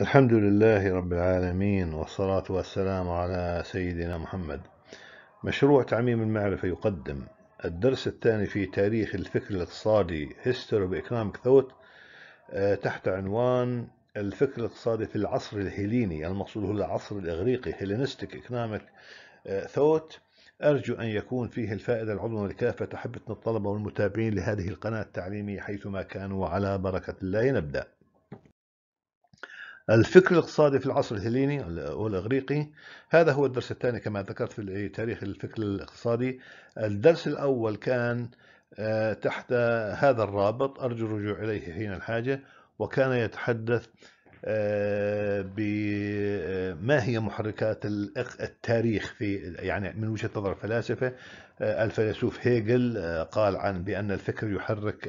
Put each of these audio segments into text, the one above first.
الحمد لله رب العالمين والصلاة والسلام على سيدنا محمد مشروع تعميم المعرفة يقدم الدرس الثاني في تاريخ الفكر الاقتصادي History of Economic Thought آه، تحت عنوان الفكر الاقتصادي في العصر الهيليني المقصود هو العصر الإغريقي Hellenistic Economic آه، Thought أرجو أن يكون فيه الفائدة العظمى لكافة أحبتنا الطلبة والمتابعين لهذه القناة التعليمية حيثما كانوا على بركة الله نبدأ الفكر الاقتصادي في العصر الهليني والإغريقي هذا هو الدرس الثاني كما ذكرت في تاريخ الفكر الاقتصادي الدرس الأول كان آه، تحت هذا الرابط أرجو الرجوع إليه حين الحاجة وكان يتحدث آه، بما آه، هي محركات التاريخ في يعني من وجهه نظر الفلاسفه آه، الفيلسوف هيجل قال عن بان الفكر يحرك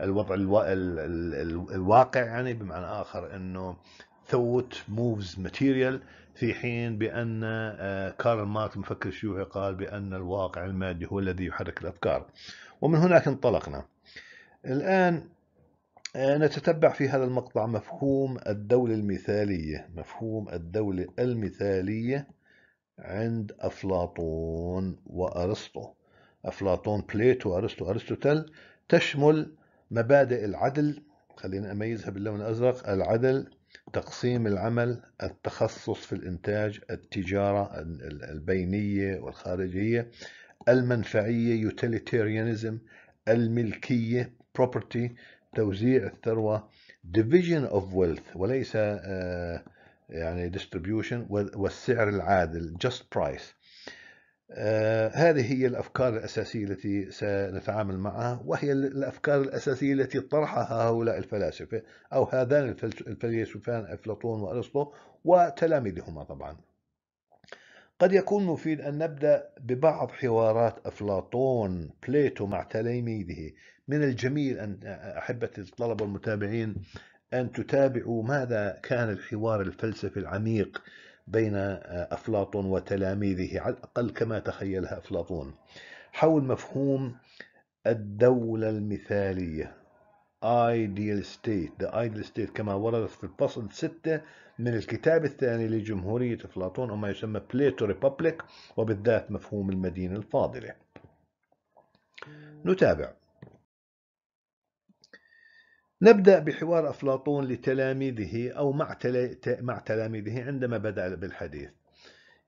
الوضع الواقع يعني بمعنى اخر انه ثوت موفز ماتيريال في حين بأن كارل ماركس المفكر الشيوعي قال بأن الواقع المادي هو الذي يحرك الأفكار ومن هناك انطلقنا الآن آه، نتتبع في هذا المقطع مفهوم الدولة المثالية مفهوم الدولة المثالية عند أفلاطون وأرسطو أفلاطون بليتو أرسطو أرسطوتل تشمل مبادئ العدل خلينا أميزها باللون الأزرق العدل تقسيم العمل التخصص في الإنتاج التجارة البينية والخارجية المنفعية utilitarianism الملكية property توزيع الثروة division of wealth وليس آه، يعني distribution والسعر العادل just price آه، هذه هي الأفكار الأساسية التي سنتعامل معها وهي الأفكار الأساسية التي طرحها هؤلاء الفلاسفة أو هذان الفيلسوفان أفلاطون وأرسطو وتلاميذهما طبعا قد يكون مفيد أن نبدأ ببعض حوارات أفلاطون بليتو مع تلاميذه من الجميل أن أحبتي الطلبة المتابعين أن تتابعوا ماذا كان الحوار الفلسفي العميق بين أفلاطون وتلاميذه على الأقل كما تخيلها أفلاطون حول مفهوم الدولة المثالية ideal state the ideal state كما وردت في الفصل 6 من الكتاب الثاني لجمهورية أفلاطون أو ما يسمى بليتو ريبوبليك وبالذات مفهوم المدينة الفاضلة نتابع نبدأ بحوار أفلاطون لتلاميذه أو مع مع تلاميذه عندما بدأ بالحديث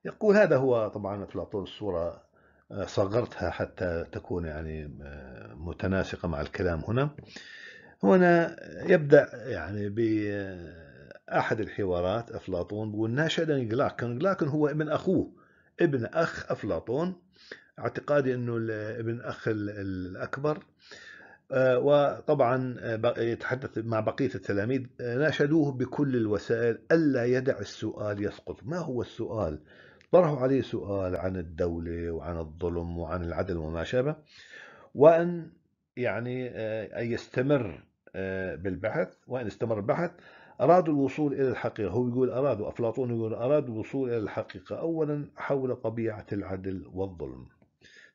يقول هذا هو طبعا أفلاطون الصورة آه، صغرتها حتى تكون يعني آه، متناسقة مع الكلام هنا هنا يبدأ يعني بأحد آه، الحوارات أفلاطون بيقول ناشدني جلاكن جلاكن هو ابن أخوه ابن أخ أفلاطون اعتقادي أنه ابن أخ الأكبر آه، وطبعا آه، يتحدث مع بقية التلاميذ آه، ناشدوه بكل الوسائل ألا يدع السؤال يسقط ما هو السؤال؟ طرحوا عليه سؤال عن الدولة وعن الظلم وعن العدل وما شابه وأن يعني أن يستمر بالبحث وإن استمر البحث أرادوا الوصول إلى الحقيقة هو يقول أرادوا أفلاطون يقول أرادوا الوصول إلى الحقيقة أولا حول طبيعة العدل والظلم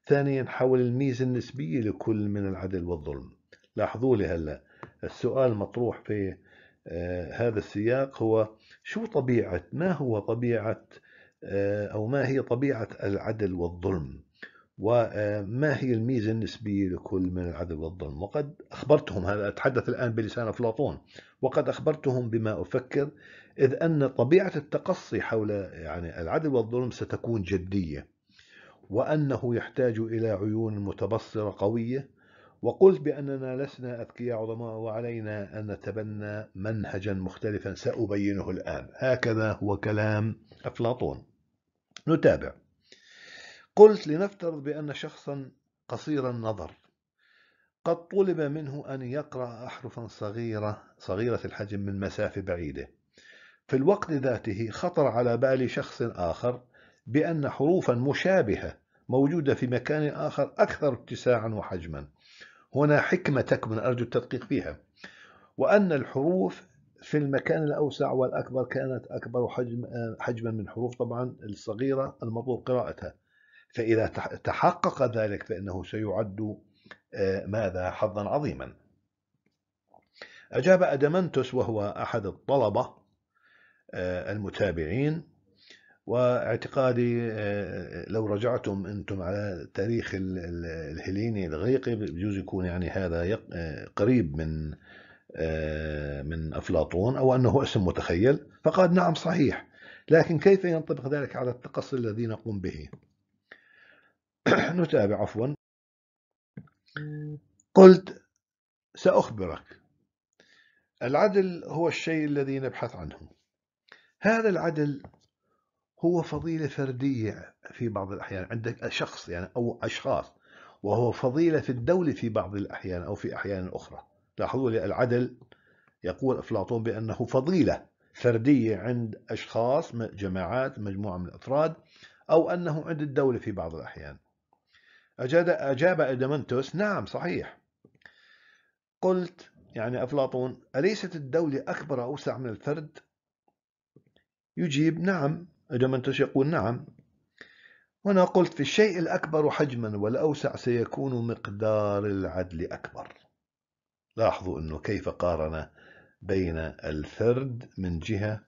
ثانيا حول الميزة النسبية لكل من العدل والظلم لاحظوا لي هلا السؤال مطروح في آه، هذا السياق هو شو طبيعة ما هو طبيعة آه، أو ما هي طبيعة العدل والظلم وما آه، هي الميزة النسبية لكل من العدل والظلم وقد أخبرتهم هذا أتحدث الآن بلسان أفلاطون وقد أخبرتهم بما أفكر إذ أن طبيعة التقصي حول يعني العدل والظلم ستكون جدية وأنه يحتاج إلى عيون متبصرة قوية وقلت بأننا لسنا أذكياء عظماء وعلينا أن نتبنى منهجا مختلفا سأبينه الآن هكذا هو كلام أفلاطون نتابع قلت لنفترض بأن شخصا قصير النظر قد طلب منه أن يقرأ أحرفا صغيرة صغيرة الحجم من مسافة بعيدة في الوقت ذاته خطر على بال شخص آخر بأن حروفا مشابهة موجودة في مكان آخر أكثر اتساعا وحجما هنا حكمة تكمن أرجو التدقيق فيها وأن الحروف في المكان الأوسع والأكبر كانت أكبر حجم حجما من حروف طبعا الصغيرة المطلوب قراءتها فإذا تحقق ذلك فإنه سيعد آه، ماذا حظا عظيما أجاب أدمنتوس وهو أحد الطلبة آه، المتابعين واعتقادي آه، لو رجعتم انتم على تاريخ الهيليني الغريقي بجوز يكون يعني هذا آه، قريب من آه، من افلاطون او انه اسم متخيل فقال نعم صحيح لكن كيف ينطبق ذلك على التقصي الذي نقوم به نتابع عفوا قلت ساخبرك العدل هو الشيء الذي نبحث عنه هذا العدل هو فضيلة فردية في بعض الأحيان عندك شخص يعني أو أشخاص وهو فضيلة في الدولة في بعض الأحيان أو في أحيان أخرى لاحظوا لي العدل يقول أفلاطون بأنه فضيلة فردية عند أشخاص جماعات مجموعة من الأفراد أو أنه عند الدولة في بعض الأحيان أجاب, أجاب أدمنتوس نعم صحيح قلت يعني أفلاطون أليست الدولة أكبر أوسع من الفرد؟ يجيب نعم جمنتوش يقول نعم وأنا قلت في الشيء الأكبر حجما والأوسع سيكون مقدار العدل أكبر لاحظوا أنه كيف قارن بين الفرد من جهة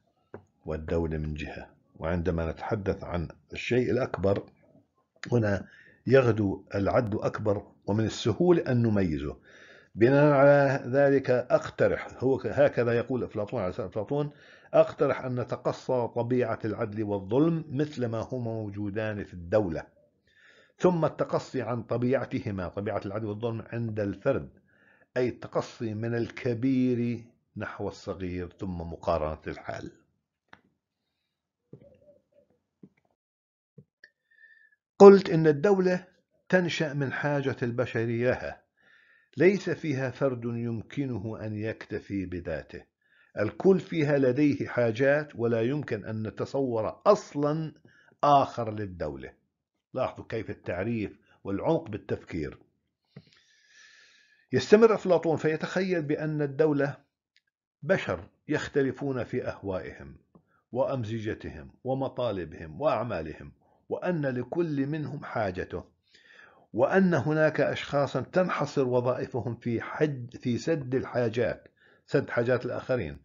والدولة من جهة وعندما نتحدث عن الشيء الأكبر هنا يغدو العد أكبر ومن السهول أن نميزه بناء على ذلك أقترح هو هكذا يقول أفلاطون على أفلاطون أقترح أن نتقصى طبيعة العدل والظلم مثلما هما موجودان في الدولة ثم التقصي عن طبيعتهما طبيعة العدل والظلم عند الفرد أي التقصي من الكبير نحو الصغير ثم مقارنة الحال قلت إن الدولة تنشأ من حاجة البشر لها ليس فيها فرد يمكنه أن يكتفي بذاته الكل فيها لديه حاجات ولا يمكن أن نتصور أصلا آخر للدولة لاحظوا كيف التعريف والعمق بالتفكير يستمر أفلاطون فيتخيل بأن الدولة بشر يختلفون في أهوائهم وأمزجتهم ومطالبهم وأعمالهم وأن لكل منهم حاجته وأن هناك أشخاصا تنحصر وظائفهم في, حد في سد الحاجات سد حاجات الآخرين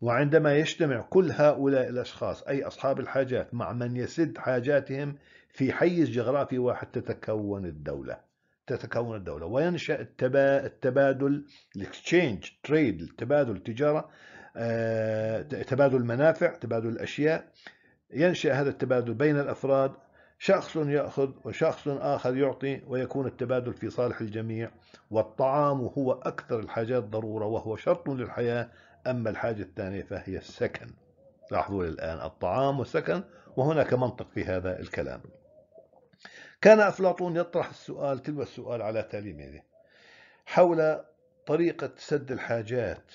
وعندما يجتمع كل هؤلاء الأشخاص أي أصحاب الحاجات مع من يسد حاجاتهم في حيز جغرافي واحد تتكون الدولة تتكون الدولة وينشأ التبادل الاكسشينج تريد التبادل التجارة تبادل المنافع آه، تبادل الأشياء ينشأ هذا التبادل بين الأفراد شخص يأخذ وشخص آخر يعطي ويكون التبادل في صالح الجميع والطعام هو أكثر الحاجات ضرورة وهو شرط للحياة أما الحاجة الثانية فهي السكن لاحظوا الآن الطعام والسكن وهناك منطق في هذا الكلام كان أفلاطون يطرح السؤال تلو السؤال على تلاميذه حول طريقة سد الحاجات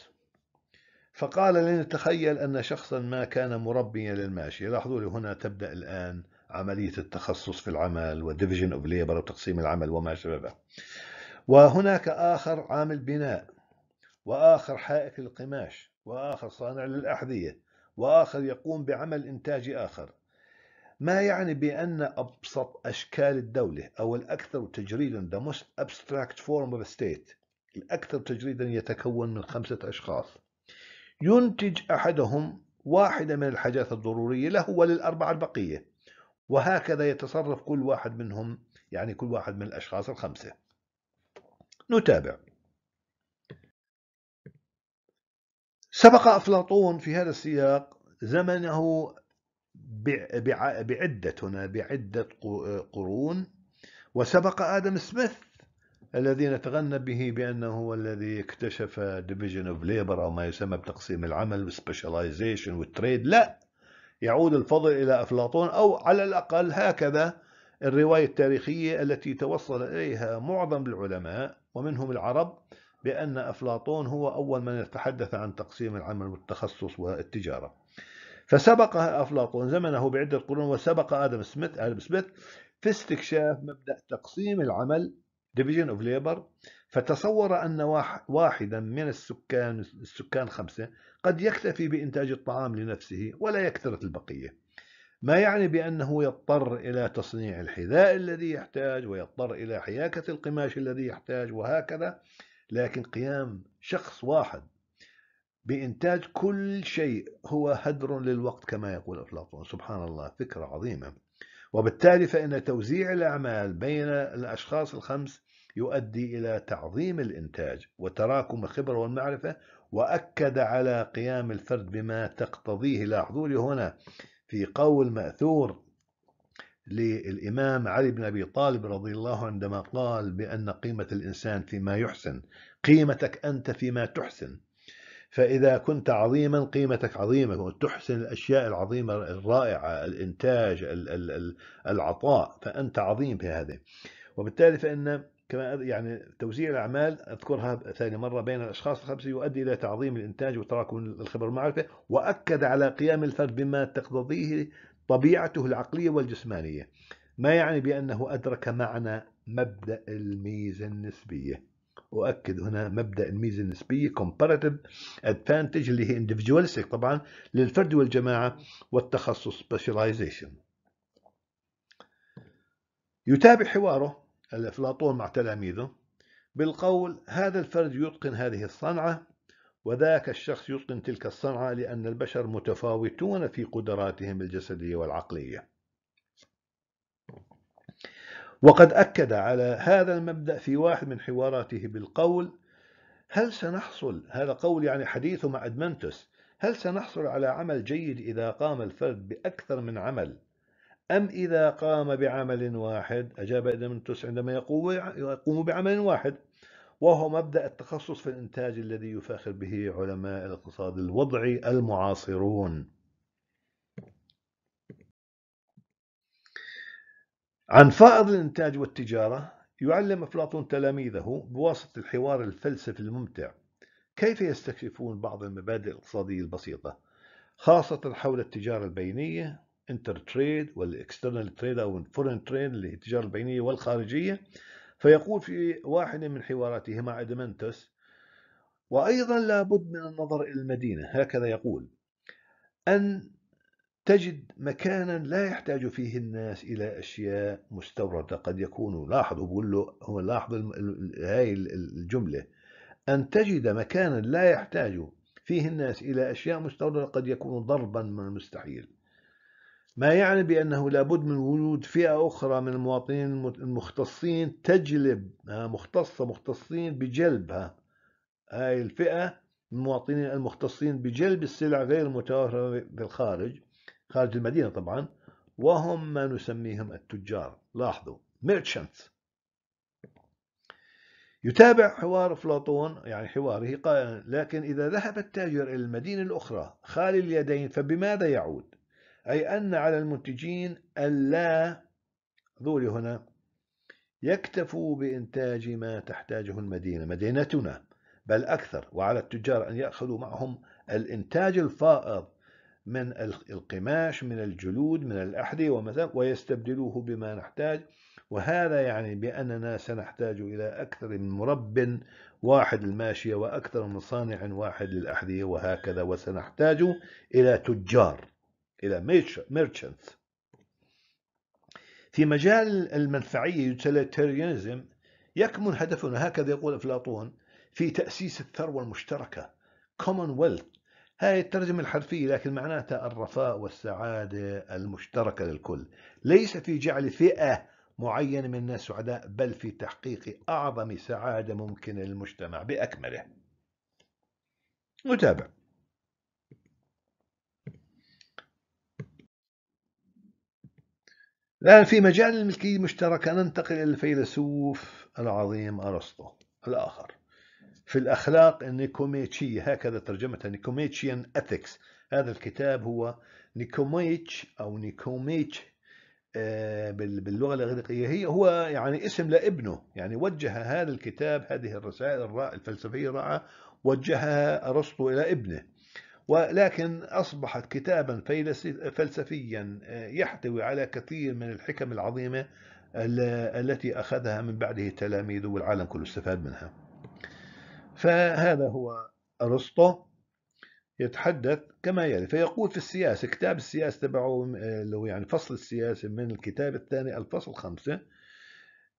فقال لنتخيل أن شخصا ما كان مربيا للماشية لاحظوا لي هنا تبدأ الآن عملية التخصص في العمل والديفيجن اوف ليبر وتقسيم العمل وما شابه وهناك آخر عامل بناء وآخر حائك للقماش وآخر صانع للأحذية وآخر يقوم بعمل إنتاجي آخر ما يعني بأن أبسط أشكال الدولة أو الأكثر تجريدا the most abstract form of state الأكثر تجريدا يتكون من خمسة أشخاص ينتج أحدهم واحدة من الحاجات الضرورية له وللأربعة البقية وهكذا يتصرف كل واحد منهم يعني كل واحد من الأشخاص الخمسة نتابع سبق أفلاطون في هذا السياق زمنه بعدة هنا بعدة قرون وسبق آدم سميث الذي نتغنى به بأنه هو الذي اكتشف ديفيجن اوف ليبر أو ما يسمى بتقسيم العمل والسبيشاليزيشن والتريد لا يعود الفضل إلى أفلاطون أو على الأقل هكذا الرواية التاريخية التي توصل إليها معظم العلماء ومنهم العرب بأن أفلاطون هو أول من يتحدث عن تقسيم العمل والتخصص والتجارة فسبق أفلاطون زمنه بعدة قرون وسبق آدم سميث آدم سميث في استكشاف مبدأ تقسيم العمل ديفيجن اوف ليبر فتصور أن واحدا من السكان السكان خمسة قد يكتفي بإنتاج الطعام لنفسه ولا يكثرة البقية ما يعني بأنه يضطر إلى تصنيع الحذاء الذي يحتاج ويضطر إلى حياكة القماش الذي يحتاج وهكذا لكن قيام شخص واحد بإنتاج كل شيء هو هدر للوقت كما يقول أفلاطون سبحان الله فكرة عظيمة وبالتالي فإن توزيع الأعمال بين الأشخاص الخمس يؤدي إلى تعظيم الإنتاج وتراكم الخبرة والمعرفة وأكد على قيام الفرد بما تقتضيه لاحظوا لي هنا في قول مأثور للإمام علي بن أبي طالب رضي الله عندما قال بأن قيمة الإنسان فيما يحسن قيمتك أنت فيما تحسن فإذا كنت عظيما قيمتك عظيمة وتحسن الأشياء العظيمة الرائعة الإنتاج العطاء فأنت عظيم في هذه وبالتالي فإن كما يعني توزيع الأعمال أذكرها ثاني مرة بين الأشخاص الخمسة يؤدي إلى تعظيم الإنتاج وتراكم الخبرة والمعرفة وأكد على قيام الفرد بما تقتضيه طبيعته العقلية والجسمانية ما يعني بأنه أدرك معنى مبدأ الميزة النسبية أؤكد هنا مبدأ الميزة النسبية comparative advantage اللي هي individualistic طبعا للفرد والجماعة والتخصص specialization يتابع حواره الأفلاطون مع تلاميذه بالقول هذا الفرد يتقن هذه الصنعة وذاك الشخص يتقن تلك الصنعة لأن البشر متفاوتون في قدراتهم الجسدية والعقلية وقد أكد على هذا المبدأ في واحد من حواراته بالقول هل سنحصل هذا قول يعني حديثه مع أدمنتوس هل سنحصل على عمل جيد إذا قام الفرد بأكثر من عمل أم إذا قام بعمل واحد أجاب أدمنتوس عندما يقوم بعمل واحد وهو مبدأ التخصص في الإنتاج الذي يفاخر به علماء الاقتصاد الوضعي المعاصرون عن فائض الإنتاج والتجارة يعلم أفلاطون تلاميذه بواسطة الحوار الفلسفي الممتع كيف يستكشفون بعض المبادئ الاقتصادية البسيطة خاصة حول التجارة البينية انتر تريد والاكسترنال تريد او الفورن تريد اللي هي التجاره البينيه والخارجيه فيقول في واحد من حواراته مع ادمنتوس وايضا لابد من النظر الى المدينه هكذا يقول ان تجد مكانا لا يحتاج فيه الناس الى اشياء مستورده قد يكون لاحظوا بقول له هو لاحظ هاي الجمله ان تجد مكانا لا يحتاج فيه الناس الى اشياء مستورده قد يكون ضربا من المستحيل ما يعني بأنه لابد من وجود فئة أخرى من المواطنين المختصين تجلب مختصة مختصين بجلبها هاي الفئة المواطنين المختصين بجلب السلع غير المتوفرة الخارج خارج المدينة طبعا وهم ما نسميهم التجار لاحظوا merchants يتابع حوار أفلاطون يعني حواره قائلا لكن إذا ذهب التاجر إلى المدينة الأخرى خالي اليدين فبماذا يعود؟ أي أن على المنتجين ألا ذولي هنا يكتفوا بإنتاج ما تحتاجه المدينة مدينتنا بل أكثر وعلى التجار أن يأخذوا معهم الإنتاج الفائض من القماش من الجلود من الأحذية ومثلا ويستبدلوه بما نحتاج وهذا يعني بأننا سنحتاج إلى أكثر من مرب واحد الماشية وأكثر من صانع واحد للأحذية وهكذا وسنحتاج إلى تجار إلى ميرشنت في مجال المنفعية utilitarianism يكمن هدفنا هكذا يقول أفلاطون في تأسيس الثروة المشتركة ويلث هاي الترجمة الحرفية لكن معناتها الرفاء والسعادة المشتركة للكل ليس في جعل فئة معينة من الناس سعداء بل في تحقيق أعظم سعادة ممكن للمجتمع بأكمله نتابع الآن في مجال الملكية المشتركة ننتقل إلى الفيلسوف العظيم أرسطو الآخر في الأخلاق النيكوميتشية هكذا ترجمتها نيكوميتشيان أثكس هذا الكتاب هو نيكوميتش أو نيكوميتش آه، باللغة الإغريقية هي هو يعني اسم لابنه يعني وجه هذا الكتاب هذه الرسائل الفلسفية الرائعة وجهها أرسطو إلى ابنه ولكن أصبحت كتابا فلسفيا آه، يحتوي على كثير من الحكم العظيمة التي أخذها من بعده تلاميذه والعالم كله استفاد منها فهذا هو أرسطو يتحدث كما يلي فيقول في السياسة كتاب السياسة تبعه آه، اللي هو يعني فصل السياسة من الكتاب الثاني الفصل خمسة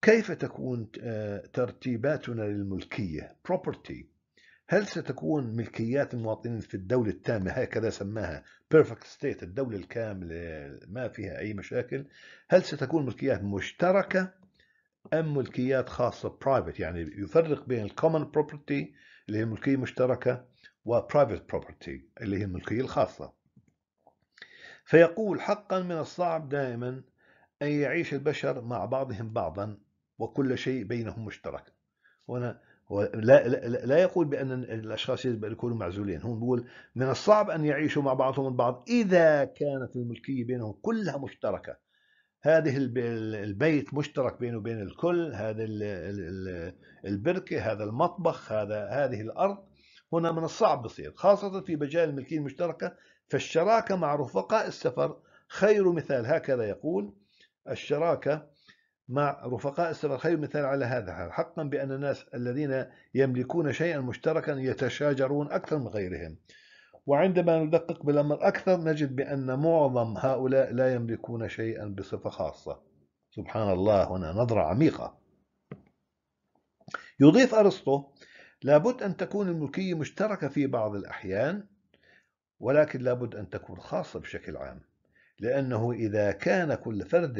كيف تكون آه، ترتيباتنا للملكية property هل ستكون ملكيات المواطنين في الدولة التامة هكذا سماها بيرفكت ستيت الدولة الكاملة ما فيها أي مشاكل هل ستكون ملكيات مشتركة أم ملكيات خاصة برايفت يعني يفرق بين الكومن بروبرتي اللي هي الملكية المشتركة وبرايفت بروبرتي اللي هي الملكية الخاصة فيقول حقا من الصعب دائما أن يعيش البشر مع بعضهم بعضا وكل شيء بينهم مشترك هنا لا, لا, لا يقول بأن الأشخاص يجب أن يكونوا معزولين هو بيقول من الصعب أن يعيشوا مع بعضهم البعض إذا كانت الملكية بينهم كلها مشتركة هذه البيت مشترك بينه وبين الكل هذا البركة هذا المطبخ هذا هذه الأرض هنا من الصعب بصير خاصة في مجال الملكية المشتركة فالشراكة مع رفقاء السفر خير مثال هكذا يقول الشراكة مع رفقاء السلف خير مثال على هذا حقا بأن الناس الذين يملكون شيئا مشتركا يتشاجرون أكثر من غيرهم وعندما ندقق بالأمر أكثر نجد بأن معظم هؤلاء لا يملكون شيئا بصفة خاصة سبحان الله هنا نظرة عميقة يضيف أرسطو لابد أن تكون الملكية مشتركة في بعض الأحيان ولكن لابد أن تكون خاصة بشكل عام لأنه إذا كان كل فرد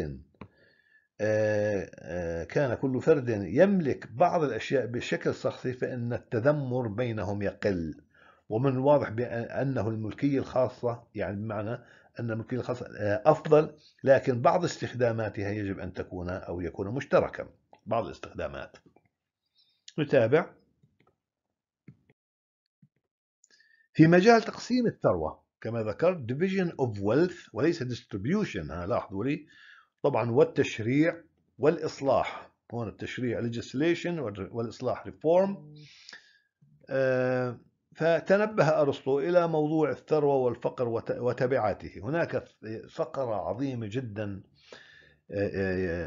آه، آه، كان كل فرد يملك بعض الأشياء بشكل شخصي فإن التذمر بينهم يقل ومن الواضح بأنه الملكية الخاصة يعني بمعنى أن الملكية الخاصة آه، أفضل لكن بعض استخداماتها يجب أن تكون أو يكون مشتركا بعض الاستخدامات نتابع في مجال تقسيم الثروة كما ذكرت division of wealth وليس distribution ها لاحظوا لي طبعا والتشريع والإصلاح هون التشريع legislation والإصلاح reform آه، فتنبه أرسطو إلى موضوع الثروة والفقر وتبعاته هناك فقرة عظيمة جدا آه،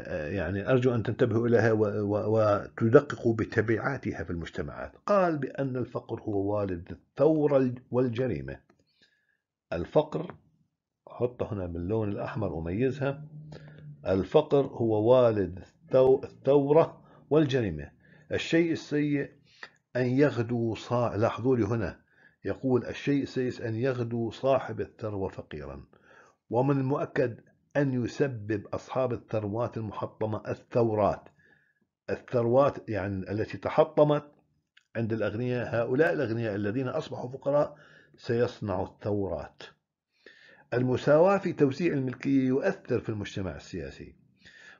آه، يعني أرجو أن تنتبهوا إليها وتدققوا بتبعاتها في المجتمعات قال بأن الفقر هو والد الثورة والجريمة الفقر حطه هنا باللون الأحمر أميزها الفقر هو والد الثورة والجريمة الشيء السيء أن يغدو صا... لاحظوا لي هنا يقول الشيء السيء أن يغدو صاحب الثروة فقيرا ومن المؤكد أن يسبب أصحاب الثروات المحطمة الثورات الثروات يعني التي تحطمت عند الأغنياء هؤلاء الأغنياء الذين أصبحوا فقراء سيصنع الثورات المساواة في توزيع الملكية يؤثر في المجتمع السياسي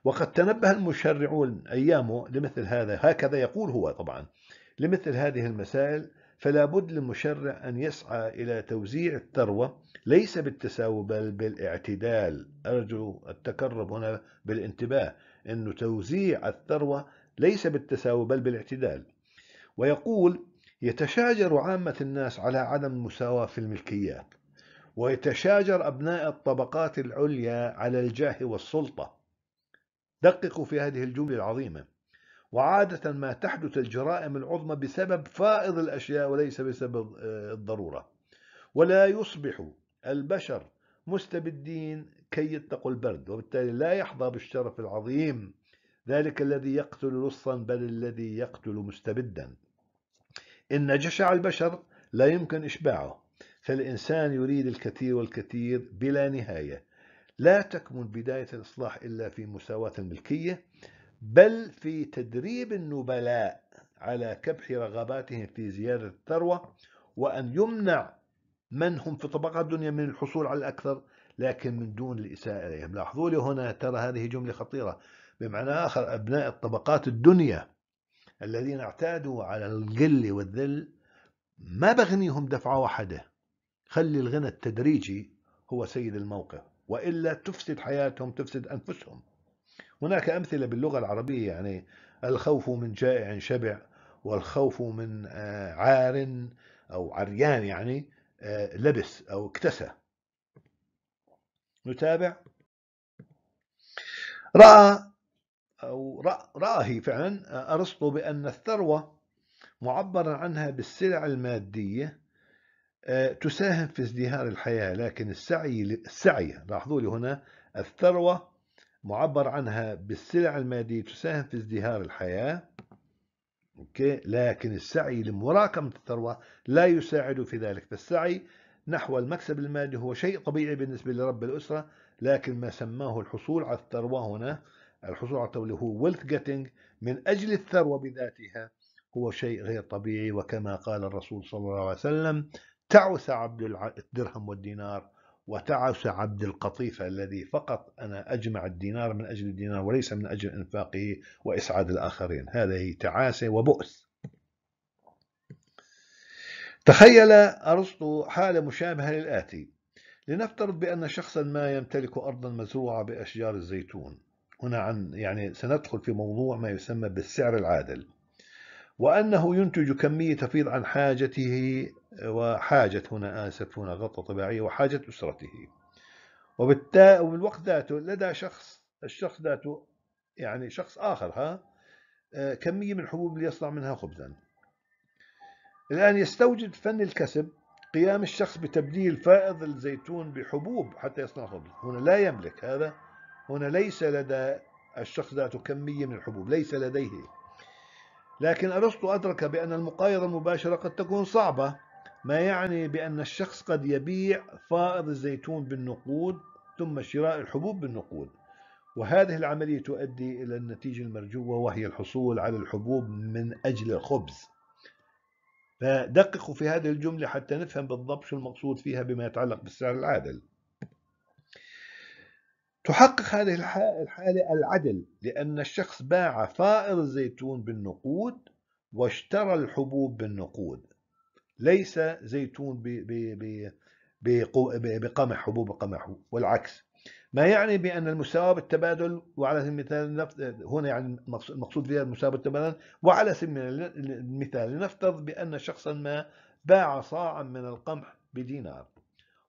وقد تنبه المشرعون أيامه لمثل هذا هكذا يقول هو طبعا لمثل هذه المسائل فلا بد للمشرع أن يسعى إلى توزيع الثروة ليس بالتساوي بل بالاعتدال أرجو التكرم هنا بالانتباه أن توزيع الثروة ليس بالتساوي بل بالاعتدال ويقول يتشاجر عامة الناس على عدم المساواة في الملكيات ويتشاجر أبناء الطبقات العليا على الجاه والسلطة دققوا في هذه الجملة العظيمة وعادة ما تحدث الجرائم العظمى بسبب فائض الأشياء وليس بسبب آه، الضرورة ولا يصبح البشر مستبدين كي يتقوا البرد وبالتالي لا يحظى بالشرف العظيم ذلك الذي يقتل لصا بل الذي يقتل مستبدا إن جشع البشر لا يمكن إشباعه فالإنسان يريد الكثير والكثير بلا نهاية لا تكمن بداية الإصلاح إلا في مساواة الملكية بل في تدريب النبلاء على كبح رغباتهم في زيادة الثروة وأن يمنع من هم في طبقات الدنيا من الحصول على الأكثر لكن من دون الإساءة إليهم لاحظوا لي هنا ترى هذه جملة خطيرة بمعنى آخر أبناء الطبقات الدنيا الذين اعتادوا على القل والذل ما بغنيهم دفعة واحدة خلي الغنى التدريجي هو سيد الموقف وإلا تفسد حياتهم تفسد أنفسهم هناك أمثلة باللغة العربية يعني الخوف من جائع شبع والخوف من آه، عار أو عريان يعني آه، لبس أو اكتسى نتابع رأى أو رأى فعلا آه، أرسطو بأن الثروة معبر عنها بالسلع المادية تساهم في ازدهار الحياة لكن السعي السعي لاحظوا لي هنا الثروة معبر عنها بالسلع المادية تساهم في ازدهار الحياة أوكي لكن السعي لمراكمة الثروة لا يساعد في ذلك فالسعي نحو المكسب المادي هو شيء طبيعي بالنسبة لرب الأسرة لكن ما سماه الحصول على الثروة هنا الحصول على الثروة هو wealth getting من أجل الثروة بذاتها هو شيء غير طبيعي وكما قال الرسول صلى الله عليه وسلم تعس عبد الدرهم والدينار وتعس عبد القطيفة الذي فقط أنا أجمع الدينار من أجل الدينار وليس من أجل إنفاقه وإسعاد الآخرين هذه تعاسة وبؤس تخيل أرسطو حالة مشابهة للآتي لنفترض بأن شخصا ما يمتلك أرضا مزروعة بأشجار الزيتون هنا عن يعني سندخل في موضوع ما يسمى بالسعر العادل وأنه ينتج كمية تفيض عن حاجته وحاجة هنا آسف هنا غطة طبيعية وحاجة أسرته وبالتالي وبالوقت ذاته لدى شخص الشخص ذاته يعني شخص آخر ها آه، كمية من الحبوب اللي يصنع منها خبزا الآن يستوجد فن الكسب قيام الشخص بتبديل فائض الزيتون بحبوب حتى يصنع خبز هنا لا يملك هذا هنا ليس لدى الشخص ذاته كمية من الحبوب ليس لديه لكن أرسطو أدرك بأن المقايضة المباشرة قد تكون صعبة ما يعني بأن الشخص قد يبيع فائض الزيتون بالنقود ثم شراء الحبوب بالنقود وهذه العملية تؤدي إلى النتيجة المرجوة وهي الحصول على الحبوب من أجل الخبز فدققوا في هذه الجملة حتى نفهم بالضبط شو المقصود فيها بما يتعلق بالسعر العادل تحقق هذه الحالة العدل لأن الشخص باع فائر الزيتون بالنقود واشترى الحبوب بالنقود ليس زيتون بقمح حبوب قمح والعكس ما يعني بأن المساواة بالتبادل وعلى سبيل المثال هنا يعني المقصود فيها المساواة بالتبادل وعلى سبيل المثال لنفترض بأن شخصا ما باع صاعا من القمح بدينار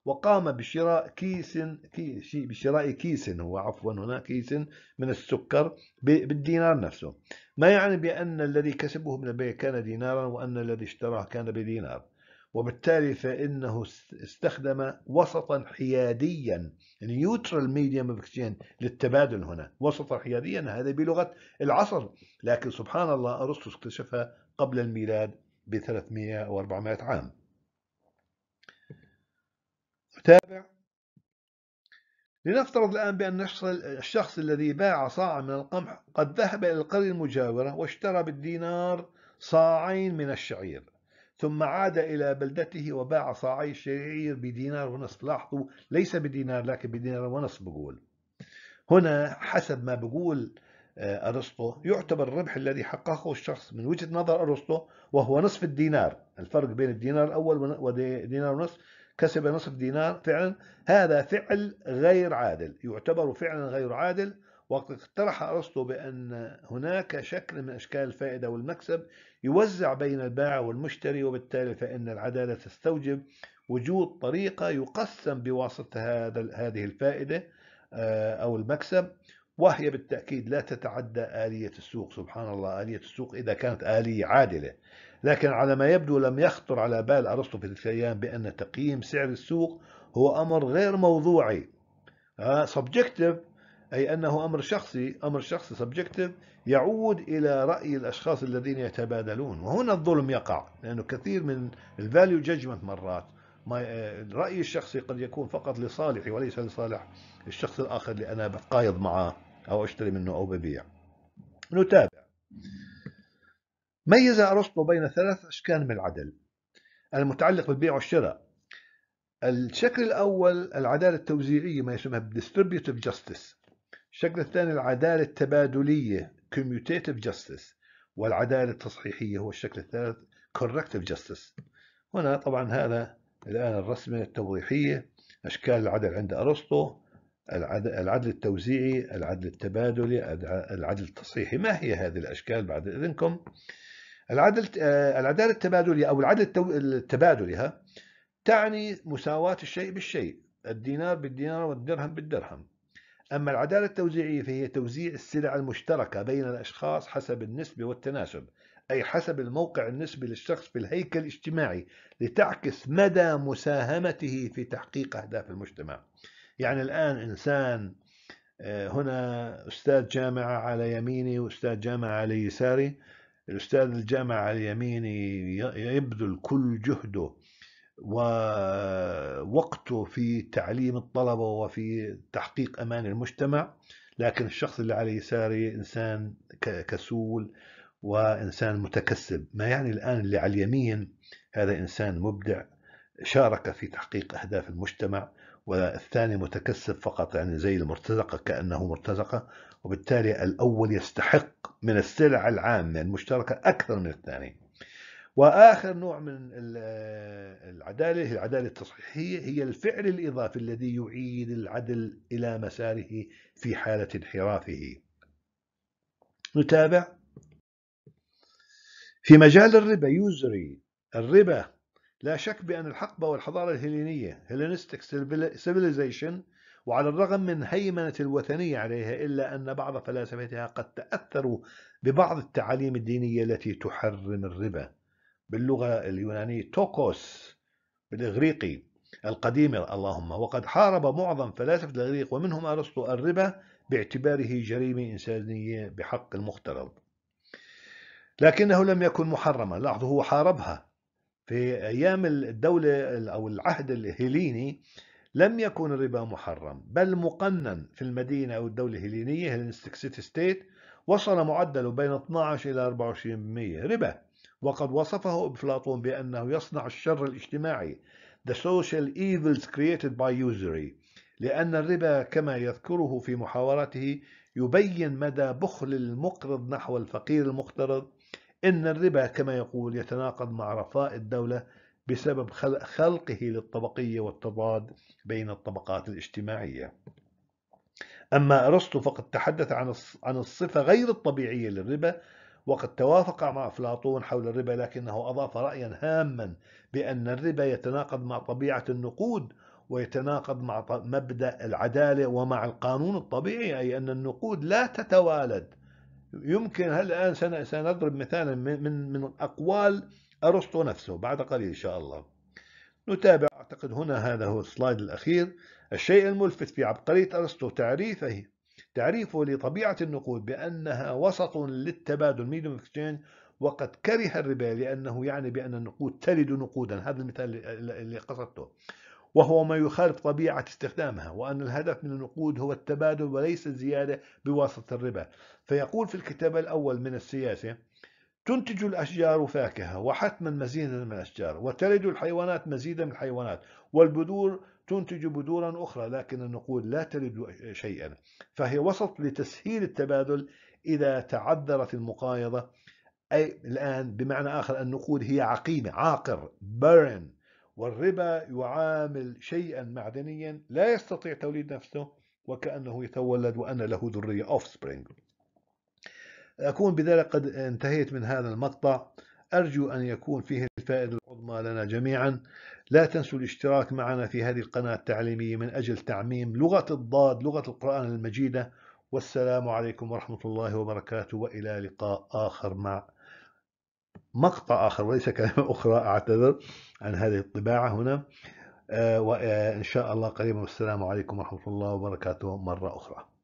وقام بشراء كيس كيس بشراء كيس هو عفوا هنا كيس من السكر بالدينار نفسه ما يعني بأن الذي كسبه من البيع كان دينارا وأن الذي اشتراه كان بدينار وبالتالي فإنه استخدم وسطا حياديا نيوترال ميديوم اوف اكسشينج للتبادل هنا وسطا حياديا هذا بلغة العصر لكن سبحان الله أرسطو اكتشفها قبل الميلاد ب 300 أو 400 عام أتابع لنفترض الآن بأن الشخص الذي باع صاعا من القمح قد ذهب إلى القرية المجاورة واشترى بالدينار صاعين من الشعير ثم عاد إلى بلدته وباع صاعي الشعير بدينار ونصف لاحظوا ليس بدينار لكن بدينار ونصف بقول هنا حسب ما بقول آه، أرسطو يعتبر الربح الذي حققه الشخص من وجهة نظر أرسطو وهو نصف الدينار الفرق بين الدينار الأول ودينار ونصف كسب نصف دينار فعلا هذا فعل غير عادل يعتبر فعلا غير عادل وقد اقترح أرسطو بأن هناك شكل من أشكال الفائدة والمكسب يوزع بين البائع والمشتري وبالتالي فإن العدالة تستوجب وجود طريقة يقسم بواسطة هذا هذه الفائدة آه، أو المكسب وهي بالتأكيد لا تتعدى آلية السوق سبحان الله آلية السوق إذا كانت آلية عادلة لكن على ما يبدو لم يخطر على بال أرسطو في تلك الأيام بأن تقييم سعر السوق هو أمر غير موضوعي آه، subjective أي أنه أمر شخصي أمر شخصي subjective يعود إلى رأي الأشخاص الذين يتبادلون وهنا الظلم يقع لأنه كثير من الفاليو جادجمنت مرات ما آه، رأيي الشخصي قد يكون فقط لصالحي وليس لصالح الشخص الآخر اللي أنا بتقايض معه أو أشتري منه أو ببيع نتابع ميز أرسطو بين ثلاث أشكال من العدل المتعلق بالبيع والشراء الشكل الأول العدالة التوزيعية ما يسمى distributive justice الشكل الثاني العدالة التبادلية commutative justice والعدالة التصحيحية هو الشكل الثالث corrective justice هنا طبعا هذا الآن الرسمة التوضيحية أشكال العدل عند أرسطو العدل التوزيعي العدل التبادلي العدل التصحيحي ما هي هذه الأشكال بعد إذنكم العدل آه، العدالة التبادلية أو العدل التبادلي ها تعني مساواة الشيء بالشيء الدينار بالدينار والدرهم بالدرهم أما العدالة التوزيعية فهي توزيع السلع المشتركة بين الأشخاص حسب النسبة والتناسب أي حسب الموقع النسبي للشخص في الهيكل الاجتماعي لتعكس مدى مساهمته في تحقيق أهداف المجتمع يعني الآن إنسان آه، هنا أستاذ جامعة على يميني وأستاذ جامعة على يساري الأستاذ الجامعة على يميني يبذل كل جهده ووقته في تعليم الطلبة وفي تحقيق أمان المجتمع لكن الشخص اللي على يساري إنسان كسول وإنسان متكسب ما يعني الآن اللي على اليمين هذا إنسان مبدع شارك في تحقيق أهداف المجتمع والثاني متكسب فقط يعني زي المرتزقة كأنه مرتزقة وبالتالي الأول يستحق من السلع العامة المشتركة يعني أكثر من الثاني وآخر نوع من العدالة هي العدالة التصحيحية هي الفعل الإضافي الذي يعيد العدل إلى مساره في حالة انحرافه نتابع في مجال الربا يزري الربا لا شك بأن الحقبة والحضارة الهيلينية هيلينستيك سيفيليزيشن وعلى الرغم من هيمنة الوثنية عليها إلا أن بعض فلاسفتها قد تأثروا ببعض التعاليم الدينية التي تحرم الربا باللغة اليونانية توكوس بالإغريقي القديمة اللهم وقد حارب معظم فلاسفة الإغريق ومنهم أرسطو الربا باعتباره جريمة إنسانية بحق المقترض لكنه لم يكن محرما لاحظوا هو حاربها في أيام الدولة أو العهد الهيليني لم يكن الربا محرم بل مقنن في المدينة أو الدولة الهيلينية هيلينستيك سيتي ستيت وصل معدله بين 12 إلى 24% ربا وقد وصفه أفلاطون بأنه يصنع الشر الاجتماعي the social evils created by usury لأن الربا كما يذكره في محاورته يبين مدى بخل المقرض نحو الفقير المقترض إن الربا كما يقول يتناقض مع رخاء الدولة بسبب خلقه للطبقية والتضاد بين الطبقات الاجتماعية أما أرسطو فقد تحدث عن الصفة غير الطبيعية للربا وقد توافق مع أفلاطون حول الربا لكنه أضاف رأيا هاما بأن الربا يتناقض مع طبيعة النقود ويتناقض مع مبدأ العدالة ومع القانون الطبيعي أي أن النقود لا تتوالد يمكن هل الآن سنضرب مثالا من من أقوال أرسطو نفسه بعد قليل إن شاء الله نتابع أعتقد هنا هذا هو السلايد الأخير الشيء الملفت في عبقرية أرسطو تعريفه تعريفه لطبيعة النقود بأنها وسط للتبادل ميديوم اكسشينج وقد كره الربا لأنه يعني بأن النقود تلد نقودا هذا المثال اللي قصدته وهو ما يخالف طبيعة استخدامها وأن الهدف من النقود هو التبادل وليس الزيادة بواسطة الربا فيقول في الكتاب الأول من السياسة تنتج الأشجار فاكهة وحتما مزيدا من الأشجار وتلد الحيوانات مزيدا من الحيوانات والبذور تنتج بذورا أخرى لكن النقود لا تلد شيئا فهي وسط لتسهيل التبادل إذا تعذرت المقايضة أي الآن بمعنى آخر النقود هي عقيمة عاقر برن والربا يعامل شيئا معدنيا لا يستطيع توليد نفسه وكأنه يتولد وأن له ذرية اوف سبرينغ أكون بذلك قد انتهيت من هذا المقطع أرجو أن يكون فيه الفائدة العظمى لنا جميعا لا تنسوا الاشتراك معنا في هذه القناة التعليمية من أجل تعميم لغة الضاد لغة القرآن المجيدة والسلام عليكم ورحمة الله وبركاته وإلى لقاء آخر مع مقطع آخر وليس كلمة أخرى أعتذر عن هذه الطباعة هنا آه، وإن آه، شاء الله قريبا والسلام عليكم ورحمة الله وبركاته مرة أخرى